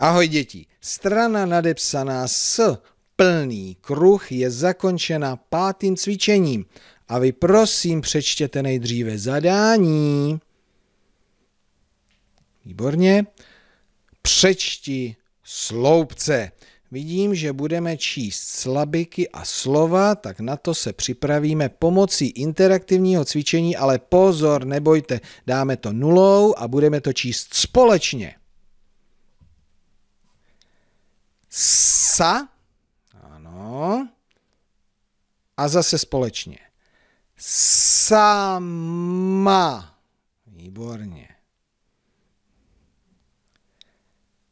Ahoj děti, strana nadepsaná s plný kruh je zakončena pátým cvičením a vy prosím přečtěte nejdříve zadání. Výborně. Přečti sloupce. Vidím, že budeme číst slabiky a slova, tak na to se připravíme pomocí interaktivního cvičení, ale pozor, nebojte, dáme to nulou a budeme to číst společně. sa, ano, a zase společně. Sama. Výborně.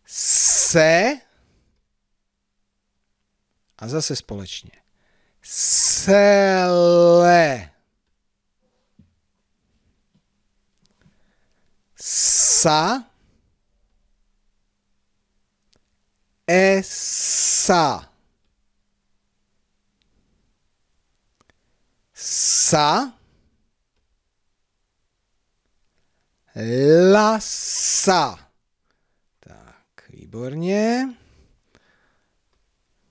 Se. A zase společně. Sele. Sa. esa Sa. Lasa. Tak, výborně.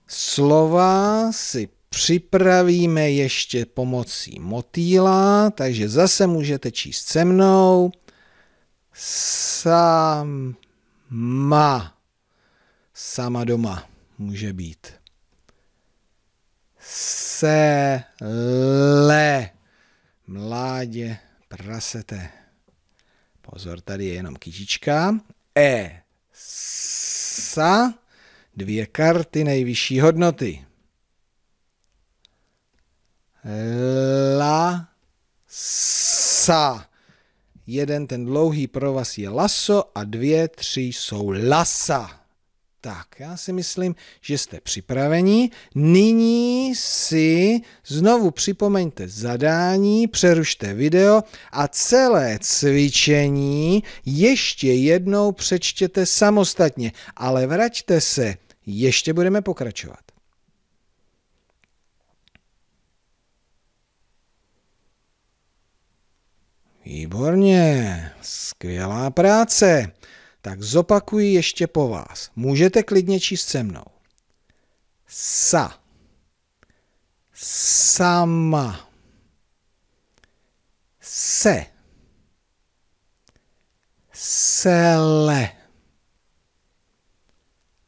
Slova si připravíme ještě pomocí motýla, takže zase můžete číst se mnou. ma sama doma může být. se le mládě, prasete. Pozor, tady je jenom kytička. E, sa, dvě karty nejvyšší hodnoty. La, sa. Jeden ten dlouhý provaz je laso a dvě, tři jsou lasa. Tak, já si myslím, že jste připraveni. Nyní si znovu připomeňte zadání, přerušte video a celé cvičení ještě jednou přečtěte samostatně, ale vraťte se, ještě budeme pokračovat. Výborně, skvělá práce tak zopakuji ještě po vás. Můžete klidně číst se mnou. Sa. Sama. Se. Sele.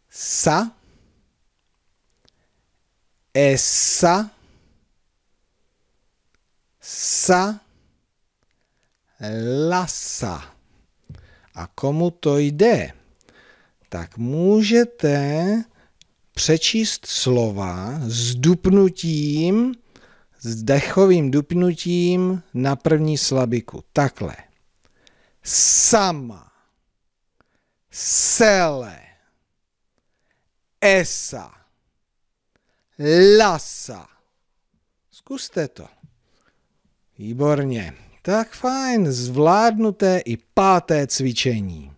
Sa. Essa. Sa. Lasa a komu to jde, tak můžete přečíst slova s dupnutím, s dechovým dupnutím na první slabiku. Takhle. Sama. Sele. Esa. Lasa. Zkuste to. Výborně. Tak fajn, zvládnuté i páté cvičení.